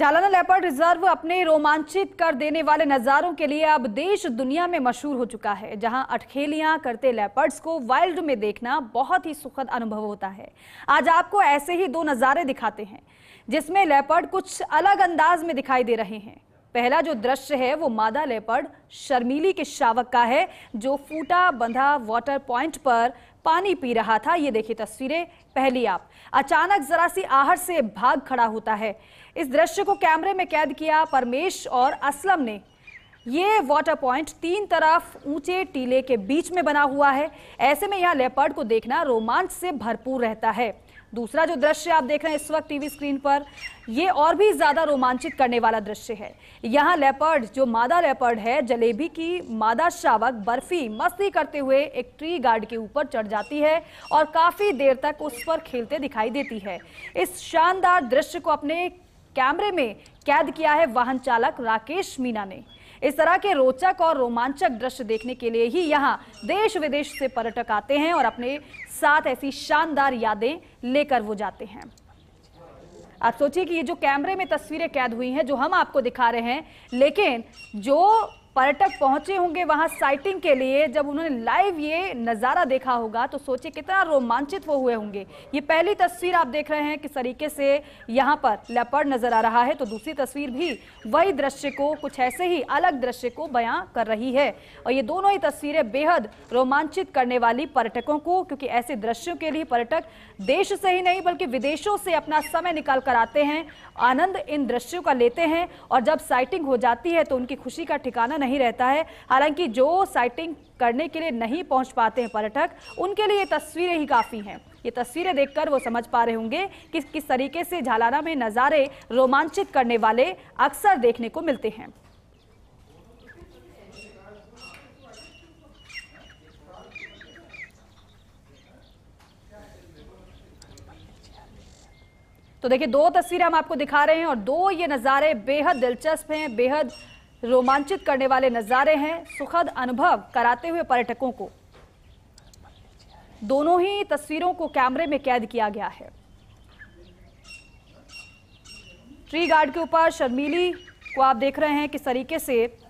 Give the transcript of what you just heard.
Jhalana leopard reserve अपने रोमांचित कर देने वाले नज़ारों के लिए अब देश दुनिया में मशहूर हो चुका है जहां अटखेलियां करते लेपर्ड्स को वाइल्ड में देखना बहुत ही सुखद अनुभव होता है आज आपको ऐसे ही दो नज़ारे दिखाते हैं जिसमें लेपर्ड कुछ अलग अंदाज में दिखाई दे रहे हैं पहला जो दृश्य है वो मादा लेपर्ड शर्मीली के शावक का है जो फूटा बंधा वाटर पॉइंट पर पानी पी रहा था ये देखिए तस्वीरें पहली आप अचानक जरा सी आहट से भाग खड़ा होता है इस दृश्य को कैमरे में कैद किया परमेश और असलम ने ये वाटर पॉइंट तीन तरफ ऊंचे टीले के बीच में बना हुआ है ऐसे में यहाँ लेपर्ड को देखना रोमांच से भरपूर रहता है दूसरा जो दृश्य आप देख रहे हैं इस वक्त टीवी स्क्रीन पर यह और भी ज़्यादा रोमांचित करने वाला दृश्य है यहाँ लेपर्ड जो मादा लेपर्ड है जलेबी की मादा शावक बर्फी मस्ती करते हुए एक ट्री गार्ड के ऊपर चढ़ जाती है और काफ़ी देर तक उस पर खेलते दिखाई देती है इस शानदार दृश्य को अपने कैमरे में कैद किया है वाहन चालक राकेश मीना ने इस तरह के रोचक और रोमांचक दृश्य देखने के लिए ही यहाँ देश विदेश से पर्यटक आते हैं और अपने साथ ऐसी शानदार यादें लेकर वो जाते हैं आप सोचिए कि ये जो कैमरे में तस्वीरें कैद हुई हैं जो हम आपको दिखा रहे हैं लेकिन जो पर्यटक पहुंचे होंगे वहां साइटिंग के लिए जब उन्होंने लाइव ये नज़ारा देखा होगा तो सोचे कितना रोमांचित वो हुए होंगे ये पहली तस्वीर आप देख रहे हैं किस तरीके से यहाँ पर लेपर्ड नज़र आ रहा है तो दूसरी तस्वीर भी वही दृश्य को कुछ ऐसे ही अलग दृश्य को बयां कर रही है और ये दोनों ही तस्वीरें बेहद रोमांचित करने वाली पर्यटकों को क्योंकि ऐसे दृश्यों के लिए पर्यटक देश से ही नहीं बल्कि विदेशों से अपना समय निकाल कर आते हैं आनंद इन दृश्यों का लेते हैं और जब साइटिंग हो जाती है तो उनकी खुशी का ठिकाना नहीं रहता है हालांकि जो साइटिंग करने के लिए नहीं पहुंच पाते हैं पर्यटक उनके लिए तस्वीरें ही काफ़ी हैं ये तस्वीरें देखकर वो समझ पा रहे होंगे कि किस तरीके से झालाना में नज़ारे रोमांचित करने वाले अक्सर देखने को मिलते हैं तो देखिए दो तस्वीरें हम आपको दिखा रहे हैं और दो ये नज़ारे बेहद दिलचस्प हैं बेहद रोमांचित करने वाले नज़ारे हैं सुखद अनुभव कराते हुए पर्यटकों को दोनों ही तस्वीरों को कैमरे में कैद किया गया है ट्री गार्ड के ऊपर शर्मीली को आप देख रहे हैं किस तरीके से